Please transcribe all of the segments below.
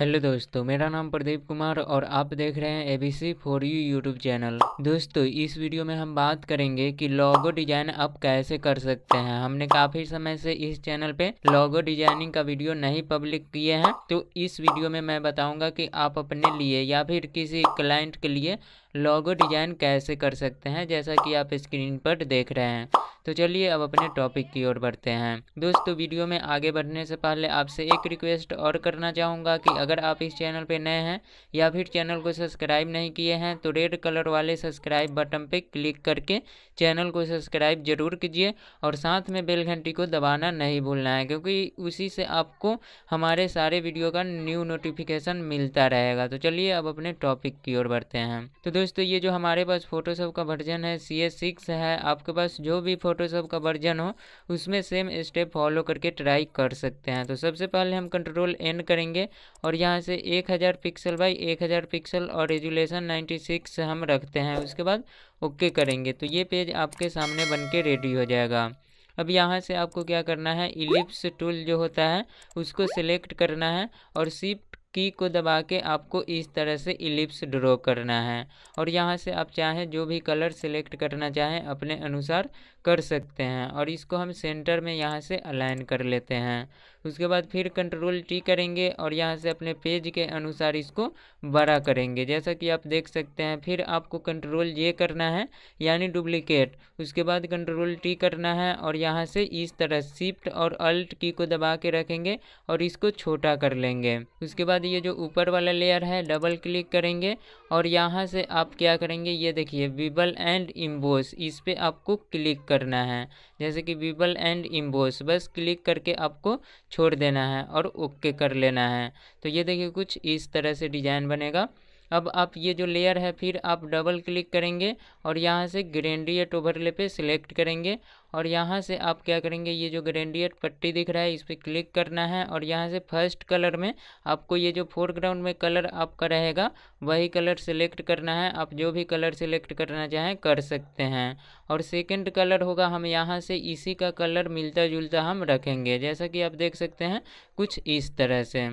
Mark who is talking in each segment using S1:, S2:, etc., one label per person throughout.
S1: hello दोस्तों मेरा नाम प्रदीप कुमार और आप देख रहे हैं A B C for you YouTube channel दोस्तों इस वीडियो में हम बात करेंगे कि लोगो डिजाइन आप कैसे कर सकते हैं हमने काफी समय से इस चैनल पे लोगो डिजाइनिंग का वीडियो नहीं पब्लिक किए हैं तो इस वीडियो में मैं बताऊंगा कि आप अपने लिए या फिर किसी क्लाइंट के लिए लोगो डिज़ाइन कैसे कर सकते हैं जैसा कि आप स्क्रीन पर देख रहे हैं तो चलिए अब अपने टॉपिक की ओर बढ़ते हैं दोस्तों वीडियो में आगे बढ़ने से पहले आपसे एक रिक्वेस्ट और करना चाहूँगा कि अगर आप इस चैनल पर नए हैं या फिर चैनल को सब्सक्राइब नहीं किए हैं तो रेड कलर वाले सब्सक्राइब बटन पर क्लिक करके चैनल को सब्सक्राइब जरूर कीजिए और साथ में बेल घंटी को दबाना नहीं भूलना है क्योंकि उसी से आपको हमारे सारे वीडियो का न्यू नोटिफिकेशन मिलता रहेगा तो चलिए अब अपने टॉपिक की ओर बढ़ते हैं तो दोस्तों दोस्तों तो ये जो हमारे पास फोटोशॉप का वर्जन है सी एस सिक्स है आपके पास जो भी फोटोशॉप का वर्जन हो उसमें सेम स्टेप फॉलो करके ट्राई कर सकते हैं तो सबसे पहले हम कंट्रोल एन करेंगे और यहाँ से एक हज़ार पिक्सल बाई एक हज़ार पिक्सल और रेजुलेशन नाइन्टी सिक्स हम रखते हैं उसके बाद ओके करेंगे तो ये पेज आपके सामने बन के रेडी हो जाएगा अब यहाँ से आपको क्या करना है इलिप्स टूल जो होता है उसको सिलेक्ट करना है और सिप की को दबा के आपको इस तरह से इलिप्स ड्रॉ करना है और यहाँ से आप चाहें जो भी कलर सेलेक्ट करना चाहें अपने अनुसार कर सकते हैं और इसको हम सेंटर में यहाँ से अलाइन कर लेते हैं उसके बाद फिर कंट्रोल टी करेंगे और यहाँ से अपने पेज के अनुसार इसको बड़ा करेंगे जैसा कि आप देख सकते हैं फिर आपको कंट्रोल ये करना है यानी डुप्लीकेट उसके बाद कंट्रोल टी करना है और यहाँ से इस तरह शिफ्ट और अल्ट की को दबा के रखेंगे और इसको छोटा कर लेंगे उसके बाद ये जो ऊपर वाला लेयर है डबल क्लिक करेंगे और यहाँ से आप क्या करेंगे ये देखिए विबल एंड इम्बोस इस पर आपको क्लिक कर करना है जैसे कि विबल एंड इम्बोस बस क्लिक करके आपको छोड़ देना है और ओके कर लेना है तो ये देखिए कुछ इस तरह से डिज़ाइन बनेगा अब आप ये जो लेयर है फिर आप डबल क्लिक करेंगे और यहाँ से ग्रेंडिएट ओवरले पे सिलेक्ट करेंगे और यहाँ से आप क्या करेंगे ये जो ग्रेंडिएट पट्टी दिख रहा है इस पर क्लिक करना है और यहाँ से फर्स्ट कलर में आपको ये जो फोरग्राउंड में कलर आपका रहेगा वही कलर सिलेक्ट करना है आप जो भी कलर सिलेक्ट करना चाहें कर सकते हैं और सेकेंड कलर होगा हम यहाँ से इसी का कलर मिलता जुलता हम रखेंगे जैसा कि आप देख सकते हैं कुछ इस तरह से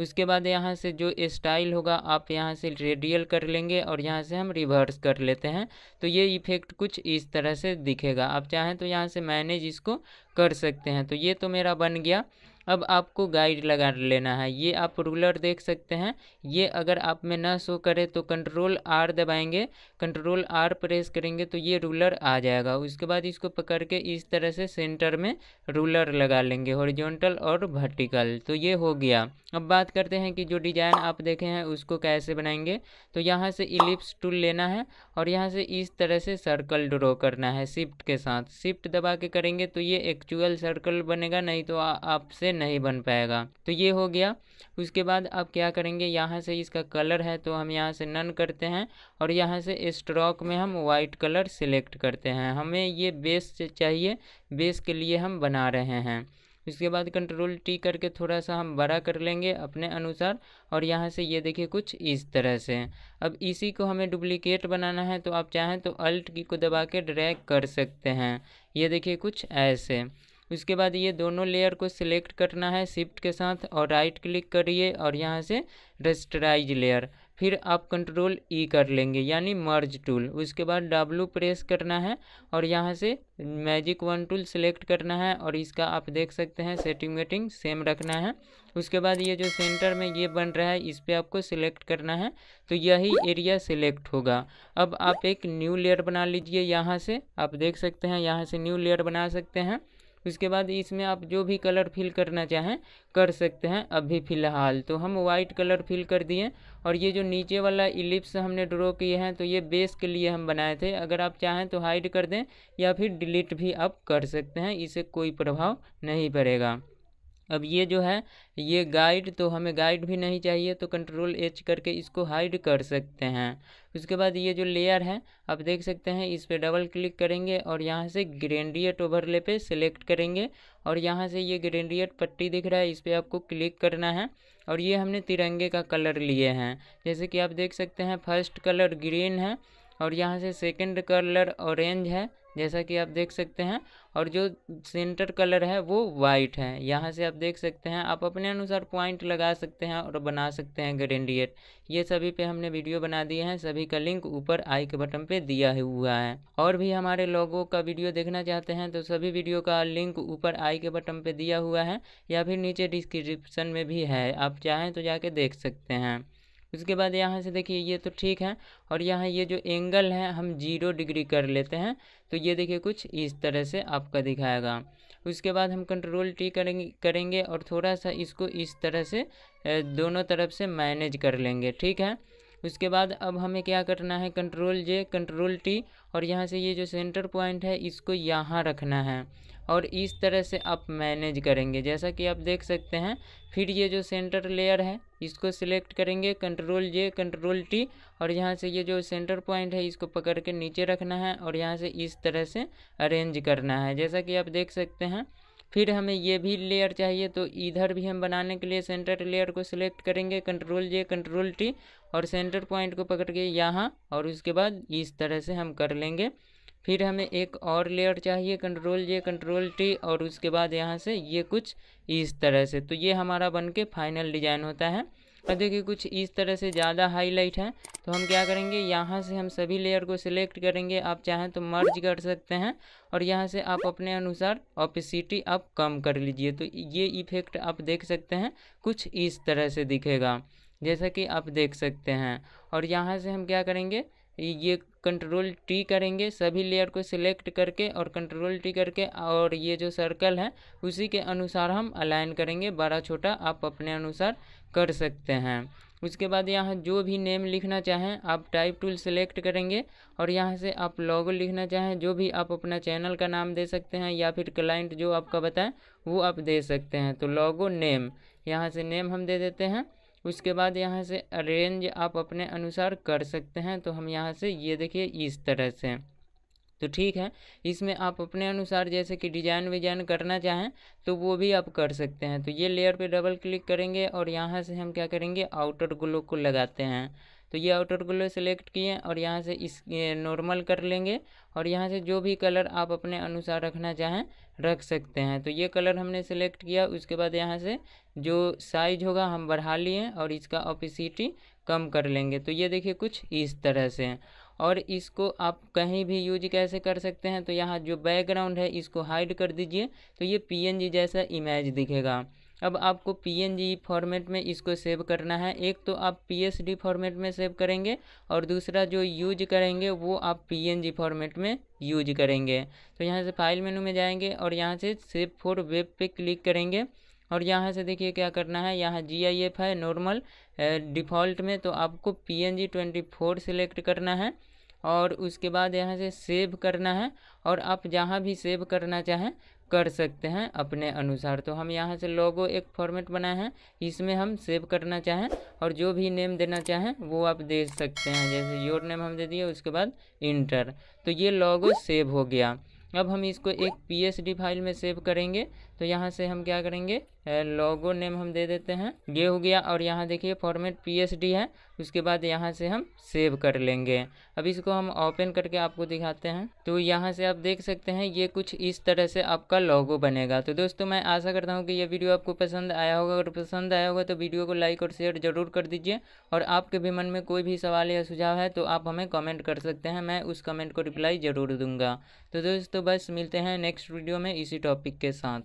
S1: उसके बाद यहाँ से जो स्टाइल होगा आप यहाँ से रेडियल कर लेंगे और यहाँ से हम रिवर्स कर लेते हैं तो ये इफ़ेक्ट कुछ इस तरह से दिखेगा आप चाहें तो यहाँ से मैनेज इसको कर सकते हैं तो ये तो मेरा बन गया अब आपको गाइड लगा लेना है ये आप रूलर देख सकते हैं ये अगर आप में ना शो करे तो कंट्रोल आर दबाएंगे कंट्रोल आर प्रेस करेंगे तो ये रूलर आ जाएगा उसके बाद इसको पकड़ के इस तरह से सेंटर में रूलर लगा लेंगे हॉरिजॉन्टल और वर्टिकल तो ये हो गया अब बात करते हैं कि जो डिज़ाइन आप देखे हैं उसको कैसे बनाएंगे तो यहाँ से इलिप्स टूल लेना है और यहाँ से इस तरह से सर्कल ड्रॉ करना है शिफ्ट के साथ शिफ्ट दबा के करेंगे तो ये एक्चुअल सर्कल बनेगा नहीं तो आपसे नहीं बन पाएगा तो ये हो गया उसके बाद आप क्या करेंगे यहाँ से इसका कलर है तो हम यहाँ से नन करते हैं और यहाँ से स्ट्रोक में हम वाइट कलर सिलेक्ट करते हैं हमें ये बेस चाहिए बेस के लिए हम बना रहे हैं उसके बाद कंट्रोल टी करके थोड़ा सा हम बड़ा कर लेंगे अपने अनुसार और यहाँ से ये देखिए कुछ इस तरह से अब इसी को हमें डुप्लीकेट बनाना है तो आप चाहें तो अल्ट की को दबा के ड्रैग कर सकते हैं ये देखिए कुछ ऐसे उसके बाद ये दोनों लेयर को सिलेक्ट करना है शिफ्ट के साथ और राइट क्लिक करिए और यहाँ से रेस्टराइज लेयर फिर आप कंट्रोल ई e कर लेंगे यानी मर्ज टूल उसके बाद डब्लू प्रेस करना है और यहाँ से मैजिक वन टूल सेलेक्ट करना है और इसका आप देख सकते हैं सेटिंग वेटिंग सेम रखना है उसके बाद ये जो सेंटर में ये बन रहा है इस पर आपको सिलेक्ट करना है तो यही एरिया सिलेक्ट होगा अब आप एक न्यू लेयर बना लीजिए यहाँ से आप देख सकते हैं यहाँ से न्यू लेयर बना सकते हैं उसके बाद इसमें आप जो भी कलर फिल करना चाहें कर सकते हैं अभी फ़िलहाल तो हम वाइट कलर फिल कर दिए और ये जो नीचे वाला इलिप्स हमने ड्रॉ किए हैं तो ये बेस के लिए हम बनाए थे अगर आप चाहें तो हाइड कर दें या फिर डिलीट भी आप कर सकते हैं इसे कोई प्रभाव नहीं पड़ेगा अब ये जो है ये गाइड तो हमें गाइड भी नहीं चाहिए तो कंट्रोल एच करके इसको हाइड कर सकते हैं उसके बाद ये जो लेयर है आप देख सकते हैं इस पर डबल क्लिक करेंगे और यहाँ से ग्रेंडिएट ओवरले पे सिलेक्ट करेंगे और यहाँ से ये ग्रेंडिएट पट्टी दिख रहा है इस पर आपको क्लिक करना है और ये हमने तिरंगे का कलर लिए हैं जैसे कि आप देख सकते हैं फर्स्ट कलर ग्रीन है और यहाँ से सेकंड कलर ऑरेंज है जैसा कि आप देख सकते हैं और जो सेंटर कलर है वो वाइट है यहाँ से आप देख सकते हैं आप अपने अनुसार पॉइंट लगा सकते हैं और बना सकते हैं ग्रेडियट ये सभी पे हमने वीडियो बना दिए हैं सभी का लिंक ऊपर आई के बटन पे दिया हुआ है और भी हमारे लोगों का वीडियो देखना चाहते हैं तो सभी वीडियो का लिंक ऊपर आई के बटन पर दिया हुआ है या फिर नीचे डिस्क्रिप्सन में भी है आप चाहें तो जाके देख सकते हैं उसके बाद यहाँ से देखिए ये तो ठीक है और यहाँ ये जो एंगल है हम जीरो डिग्री कर लेते हैं तो ये देखिए कुछ इस तरह से आपका दिखाएगा उसके बाद हम कंट्रोल टी करेंगे करेंगे और थोड़ा सा इसको इस तरह से दोनों तरफ से मैनेज कर लेंगे ठीक है उसके बाद अब हमें क्या करना है कंट्रोल जे कंट्रोल टी और यहाँ से ये जो सेंटर पॉइंट है इसको यहाँ रखना है और इस तरह से आप मैनेज करेंगे जैसा कि आप देख सकते हैं फिर ये जो सेंटर लेयर है इसको सिलेक्ट करेंगे कंट्रोल जे कंट्रोल टी और यहाँ से ये जो सेंटर पॉइंट है इसको पकड़ के नीचे रखना है और यहाँ से इस तरह से अरेंज करना है जैसा कि आप देख सकते हैं फिर हमें ये भी लेयर चाहिए तो इधर भी हम बनाने के लिए सेंटर लेयर को सिलेक्ट करेंगे कंट्रोल जे कंट्रोल टी और सेंटर पॉइंट को पकड़ के यहाँ और उसके बाद इस तरह से हम कर लेंगे फिर हमें एक और लेयर चाहिए कंट्रोल जे कंट्रोल टी और उसके बाद यहाँ से ये कुछ इस तरह से तो ये हमारा बन के फाइनल डिज़ाइन होता है और देखिए कुछ इस तरह से ज़्यादा हाईलाइट है तो हम क्या करेंगे यहाँ से हम सभी लेयर को सिलेक्ट करेंगे आप चाहें तो मर्ज कर सकते हैं और यहाँ से आप अपने अनुसार ऑपिसिटी आप कम कर लीजिए तो ये इफ़ेक्ट आप देख सकते हैं कुछ इस तरह से दिखेगा जैसा कि आप देख सकते हैं और यहाँ से हम क्या करेंगे ये कंट्रोल टी करेंगे सभी लेयर को सिलेक्ट करके और कंट्रोल टी करके और ये जो सर्कल है उसी के अनुसार हम अलाइन करेंगे बड़ा छोटा आप अपने अनुसार कर सकते हैं उसके बाद यहाँ जो भी नेम लिखना चाहें आप टाइप टूल सेलेक्ट करेंगे और यहाँ से आप लॉगो लिखना चाहें जो भी आप अपना चैनल का नाम दे सकते हैं या फिर क्लाइंट जो आपका बताएं वो आप दे सकते हैं तो लॉगो नेम यहाँ से नेम हम दे देते हैं उसके बाद यहाँ से अरेंज आप अपने अनुसार कर सकते हैं तो हम यहाँ से ये देखिए इस तरह से तो ठीक है इसमें आप अपने अनुसार जैसे कि डिजाइन विजाइन करना चाहें तो वो भी आप कर सकते हैं तो ये लेयर पे डबल क्लिक करेंगे और यहाँ से हम क्या करेंगे आउटर ग्लो को लगाते हैं तो ये आउटर ग्लो सेलेक्ट किए और यहाँ से इस नॉर्मल कर लेंगे और यहाँ से जो भी कलर आप अपने अनुसार रखना चाहें रख सकते हैं तो ये कलर हमने सेलेक्ट किया उसके बाद यहाँ से जो साइज होगा हम बढ़ा लिए और इसका ऑपिसिटी कम कर लेंगे तो ये देखिए कुछ इस तरह से और इसको आप कहीं भी यूज कैसे कर सकते हैं तो यहाँ जो बैकग्राउंड है इसको हाइड कर दीजिए तो ये पीएनजी जैसा इमेज दिखेगा अब आपको पी फॉर्मेट में इसको सेव करना है एक तो आप पी फॉर्मेट में सेव करेंगे और दूसरा जो यूज करेंगे वो आप पी फॉर्मेट में यूज करेंगे तो यहाँ से फाइल मेनू में जाएंगे और यहाँ से सेव फोर वेब पे क्लिक करेंगे और यहाँ से देखिए क्या करना है यहाँ जी आई एफ है नॉर्मल डिफ़ॉल्ट में तो आपको P N G twenty four select करना है और उसके बाद यहाँ से सेव करना है और आप जहाँ भी सेव करना चाहें कर सकते हैं अपने अनुसार तो हम यहाँ से लोगो एक फॉर्मेट बनाए हैं इसमें हम सेव करना चाहें और जो भी नेम देना चाहें वो आप दे सकते हैं जैसे योर नेम हम दे दिए उसके बाद इंटर तो ये लोगो सेव हो गया अब हम इसको एक पी फाइल में सेव करेंगे तो यहाँ से हम क्या करेंगे लोगो नेम हम दे देते हैं ये हो गया और यहाँ देखिए फॉर्मेट पी है उसके बाद यहाँ से हम सेव कर लेंगे अब इसको हम ओपन करके आपको दिखाते हैं तो यहाँ से आप देख सकते हैं ये कुछ इस तरह से आपका लोगो बनेगा तो दोस्तों मैं आशा करता हूँ कि यह वीडियो आपको पसंद आया होगा अगर पसंद आया होगा तो वीडियो को लाइक और शेयर जरूर कर दीजिए और आपके भी मन में कोई भी सवाल या सुझाव है तो आप हमें कमेंट कर सकते हैं मैं उस कमेंट को रिप्लाई ज़रूर दूंगा तो दोस्तों बस मिलते हैं नेक्स्ट वीडियो में इसी टॉपिक के साथ